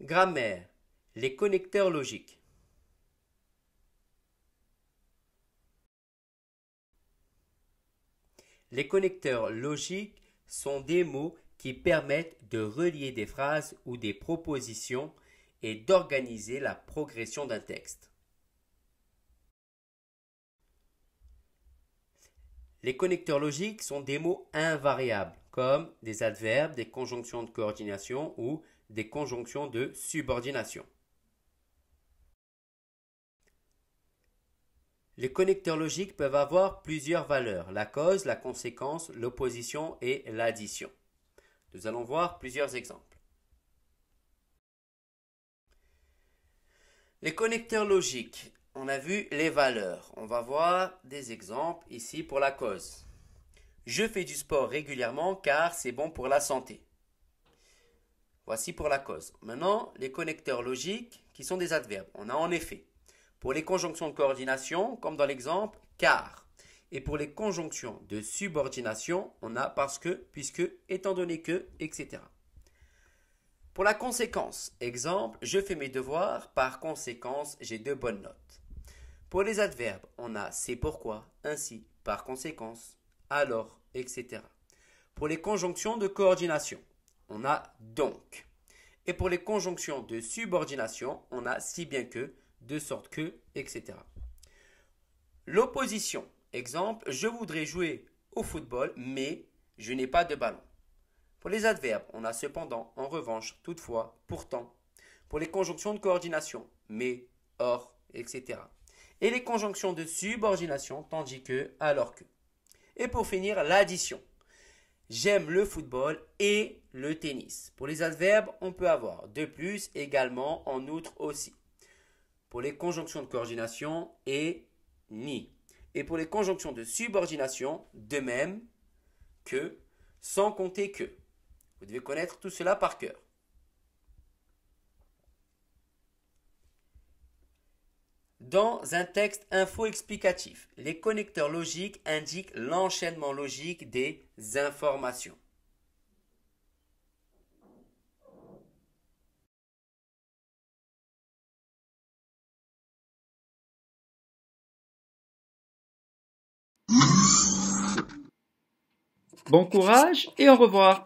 Grammaire. Les connecteurs logiques. Les connecteurs logiques sont des mots qui permettent de relier des phrases ou des propositions et d'organiser la progression d'un texte. Les connecteurs logiques sont des mots invariables, comme des adverbes, des conjonctions de coordination ou des conjonctions de subordination. Les connecteurs logiques peuvent avoir plusieurs valeurs, la cause, la conséquence, l'opposition et l'addition. Nous allons voir plusieurs exemples. Les connecteurs logiques on a vu les valeurs. On va voir des exemples ici pour la cause. Je fais du sport régulièrement car c'est bon pour la santé. Voici pour la cause. Maintenant, les connecteurs logiques qui sont des adverbes. On a en effet. Pour les conjonctions de coordination, comme dans l'exemple, car. Et pour les conjonctions de subordination, on a parce que, puisque, étant donné que, etc. Pour la conséquence, exemple, je fais mes devoirs, par conséquence, j'ai deux bonnes notes. Pour les adverbes, on a c'est pourquoi, ainsi, par conséquence, alors, etc. Pour les conjonctions de coordination, on a donc. Et pour les conjonctions de subordination, on a si bien que, de sorte que, etc. L'opposition. Exemple, je voudrais jouer au football, mais je n'ai pas de ballon. Pour les adverbes, on a cependant, en revanche, toutefois, pourtant. Pour les conjonctions de coordination, mais, or, etc et les conjonctions de subordination tandis que, alors que. Et pour finir, l'addition. J'aime le football et le tennis. Pour les adverbes, on peut avoir de plus, également, en outre aussi. Pour les conjonctions de coordination et ni. Et pour les conjonctions de subordination, de même que, sans compter que. Vous devez connaître tout cela par cœur. Dans un texte info-explicatif, les connecteurs logiques indiquent l'enchaînement logique des informations. Bon courage et au revoir